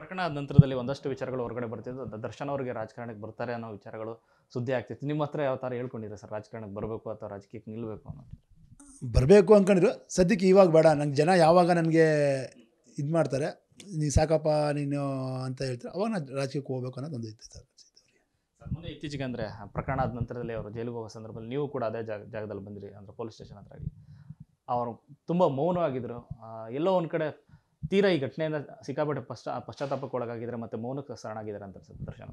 ಪ್ರಕರಣ ಆದ ನಂತರದಲ್ಲಿ ಒಂದಷ್ಟು ವಿಚಾರಗಳು ಹೊರಗಡೆ ಬರ್ತಿದ್ದು ದರ್ಶನ್ ಅವರಿಗೆ ರಾಜಕಾರಣಕ್ಕೆ ಬರ್ತಾರೆ ಅನ್ನೋ ವಿಚಾರಗಳು ಸುದ್ದಿ ಆಗ್ತಿತ್ತು ನಿಮ್ಮ ಹತ್ರ ಯಾವ ಥರ ಹೇಳ್ಕೊಂಡಿದ್ರೆ ಸರ್ ರಾಜಕಾರಣಕ್ಕೆ ಬರಬೇಕು ಅಥವಾ ರಾಜಕೀಯಕ್ಕೆ ನಿಲ್ಲಬೇಕು ಅನ್ನೋ ಬರಬೇಕು ಅಂದ್ಕೊಂಡಿದ್ರು ಸದ್ಯಕ್ಕೆ ಇವಾಗ ಬೇಡ ನಂಗೆ ಜನ ಯಾವಾಗ ನನಗೆ ಇದು ಮಾಡ್ತಾರೆ ನೀ ಸಾಕಪ್ಪ ನೀನು ಅಂತ ಹೇಳ್ತಾರೆ ಅವಾಗ ನಾನು ರಾಜಕೀಯಕ್ಕೆ ಹೋಗ್ಬೇಕು ಒಂದು ಇತ್ತು ಸರ್ ಮೊನ್ನೆ ಇತ್ತೀಚೆಗೆ ಅಂದರೆ ಪ್ರಕರಣ ಆದ ನಂತರದಲ್ಲಿ ಅವರು ಜೈಲಿಗೆ ಹೋಗೋ ಸಂದರ್ಭದಲ್ಲಿ ನೀವು ಕೂಡ ಅದೇ ಜಾಗ ಜಾಗದಲ್ಲಿ ಬಂದಿರಿ ಅಂದರೆ ಪೊಲೀಸ್ ಸ್ಟೇಷನ್ ಹತ್ರ ಆಗಿ ಅವರು ತುಂಬ ಮೌನವಾಗಿದ್ದರು ಎಲ್ಲೋ ಒಂದು ಕಡೆ ತೀರಾ ಈ ಘಟನೆಯಿಂದ ಸಿಕ್ಕಾಪಟ್ಟೆ ಪಶ್ಚಾತ್ತಾಪಕ್ಕೆ ಪಶ್ಚಾತ್ತಾಪಕ್ಕೊಳಗಾಗಿದ್ದಾರೆ ಮತ್ತು ಮೌನಕ್ಕೆ ಶರಣಾಗಿದ್ದಾರೆ ಅಂತ ಸರ್ ದರ್ಶನ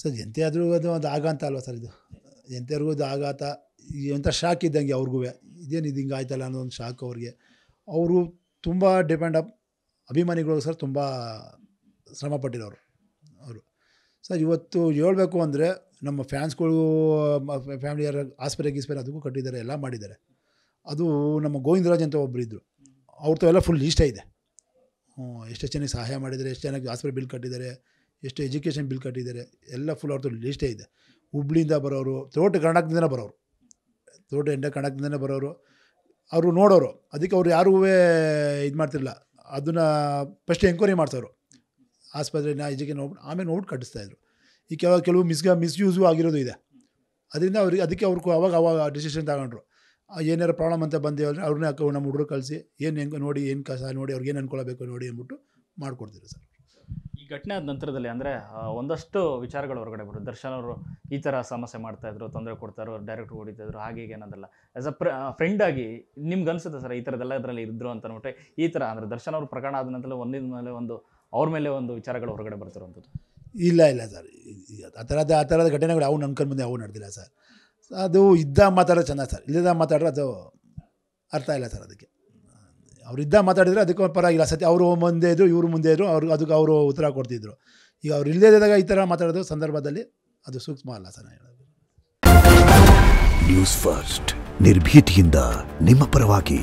ಸರ್ ಎಂತೆ ಅದು ಒಂದು ಆಘಾತ ಅಲ್ವಾ ಸರ್ ಇದು ಎಂಥವ್ರಿಗೂ ಅದು ಆಘಾತ ಎಂಥ ಶಾಕ್ ಇದ್ದಂಗೆ ಅವ್ರಿಗೂ ಇದೇನು ಇದು ಹಿಂಗೆ ಆಯ್ತಲ್ಲ ಅನ್ನೋ ಒಂದು ಶಾಕ್ ಅವ್ರಿಗೆ ಅವರು ತುಂಬ ಡಿಪೆಂಡ್ ಅಪ್ ಅಭಿಮಾನಿಗಳು ಸರ್ ತುಂಬ ಶ್ರಮಪಟ್ಟಿರೋರು ಅವರು ಸರ್ ಇವತ್ತು ಹೇಳಬೇಕು ಅಂದರೆ ನಮ್ಮ ಫ್ಯಾನ್ಸ್ಗಳು ಯಾರು ಆಸ್ಪತ್ರೆ ಗೀಸ್ಪೆರೆ ಅದಕ್ಕೂ ಕಟ್ಟಿದ್ದಾರೆ ಎಲ್ಲ ಮಾಡಿದ್ದಾರೆ ಅದು ನಮ್ಮ ಗೋವಿಂದರಾಜ್ ಅಂತ ಒಬ್ಬರು ಇದ್ದರು ಅವ್ರದ್ದು ಎಲ್ಲ ಫುಲ್ ಇಷ್ಟ ಇದೆ ಎಷ್ಟು ಜನಕ್ಕೆ ಸಹಾಯ ಮಾಡಿದ್ದಾರೆ ಎಷ್ಟು ಜನಕ್ಕೆ ಆಸ್ಪತ್ರೆ ಬಿಲ್ ಕಟ್ಟಿದ್ದಾರೆ ಎಷ್ಟು ಎಜುಕೇಷನ್ ಬಿಲ್ ಕಟ್ಟಿದ್ದಾರೆ ಎಲ್ಲ ಫುಲ್ ಅವ್ರದ್ದು ಲಿಸ್ಟೇ ಇದೆ ಹುಬ್ಳಿಯಿಂದ ಬರೋರು ತೋಟ ಕರ್ನಾಟಕದಿಂದ ಬರೋರು ತೋಟ ಎಂಡ ಕರ್ನಾಟಕದಿಂದ ಬರೋರು ಅವರು ನೋಡೋರು ಅದಕ್ಕೆ ಅವ್ರು ಯಾರೂ ಇದು ಮಾಡ್ತಿರಲಿಲ್ಲ ಅದನ್ನು ಫಸ್ಟ್ ಎಂಕ್ವೈರಿ ಆಸ್ಪತ್ರೆ ನಾ ಎಜುಕೇಷನ್ ನೋಡ್ಬಿಟ್ಟು ಆಮೇಲೆ ನೋಡ್ಬಿಟ್ಟು ಕಟ್ಟಿಸ್ತಾಯಿದ್ರು ಈಗ ಕೆಲವು ಕೆಲವು ಮಿಸ್ ಮಿಸ್ಯೂಸು ಆಗಿರೋದು ಇದೆ ಅದರಿಂದ ಅವ್ರಿಗೆ ಅದಕ್ಕೆ ಅವ್ರಿಗೂ ಅವಾಗ ಅವಾಗ ಡಿಸಿಷನ್ ತಗೊಂಡ್ರು ಏನಾರು ಪ್ರಾಬ್ಲಮ್ ಅಂತ ಬಂದೇವೆ ಅಂದರೆ ಅವ್ರನ್ನೇ ಹಾಕೋ ನಮ್ಮ ಹುಡುಗರು ಕಳಿಸಿ ಏನು ಹೆಂಗೆ ನೋಡಿ ಏನು ಕಸ ನೋಡಿ ಅವ್ರಿಗೆ ಏನು ಅನ್ಕೊಳ್ಬೇಕು ನೋಡಿ ಅಂದ್ಬಿಟ್ಟು ಮಾಡಿಕೊಡ್ತೀರಿ ಸರ್ ಈ ಘಟನೆ ಆದ ನಂತರದಲ್ಲಿ ಅಂದರೆ ಒಂದಷ್ಟು ವಿಚಾರಗಳು ಹೊರಗಡೆ ಬರು ದರ್ಶನ್ ಅವರು ಈ ಥರ ಸಮಸ್ಯೆ ಮಾಡ್ತಾಯಿದ್ರು ತೊಂದರೆ ಕೊಡ್ತಾಯಿದ್ರು ಡೈರೆಕ್ಟ್ರ್ ಹೊಡಿತಾಯಿದ್ರು ಹಾಗೆ ಹೀಗೆ ಅನ್ನೋದಲ್ಲ ಆ್ಯಸ್ ಅ ಪ್ರ ಫ್ರೆಂಡಾಗಿ ನಿಮ್ಗೆ ಅನಿಸುತ್ತೆ ಸರ್ ಈ ಥರದೆಲ್ಲ ಇದರಲ್ಲಿ ಇದ್ದರು ಅಂತ ನೋಟೆ ಈ ಥರ ಅಂದರೆ ದರ್ಶನ್ ಅವ್ರ ಪ್ರಕರಣ ಆದ ನಂತರ ಒಂದಿನ ಮೇಲೆ ಒಂದು ಅವ್ರ ಮೇಲೆ ಒಂದು ವಿಚಾರಗಳು ಹೊರಗಡೆ ಬರ್ತಾರಂಥದ್ದು ಇಲ್ಲ ಇಲ್ಲ ಸರ್ ಆ ಥರದ ಆ ಥರದ ಘಟನೆಗಳು ಅವ್ನು ನಮ್ಮ ಮುಂದೆ ಅವು ನಡೆದಿಲ್ಲ ಸರ್ ಅದು ಇದ್ದ ಮಾತಾಡೋದು ಚೆನ್ನಾಗಿ ಸರ್ ಇಲ್ಲದ ಮಾತಾಡ್ರೆ ಅದು ಅರ್ಥ ಇಲ್ಲ ಸರ್ ಅದಕ್ಕೆ ಅವ್ರು ಇದ್ದ ಮಾತಾಡಿದರೆ ಅದಕ್ಕೆ ಪರವಾಗಿಲ್ಲ ಸತ್ಯ ಅವರು ಮುಂದೆ ಇದ್ದರು ಇವರು ಮುಂದೆ ಇದ್ದರು ಅವ್ರು ಅದಕ್ಕೆ ಅವರು ಉತ್ತರ ಕೊಡ್ತಿದ್ರು ಈಗ ಅವ್ರು ಇಲ್ಲದೇ ಇದ್ದಾಗ ಈ ಥರ ಮಾತಾಡೋದು ಸಂದರ್ಭದಲ್ಲಿ ಅದು ಸೂಕ್ಷ್ಮ ಅಲ್ಲ ಸರ್ ನಾನು ಹೇಳೋದು ನ್ಯೂಸ್ ಫಸ್ಟ್ ನಿರ್ಭೀತಿಯಿಂದ ನಿಮ್ಮ ಪರವಾಗಿ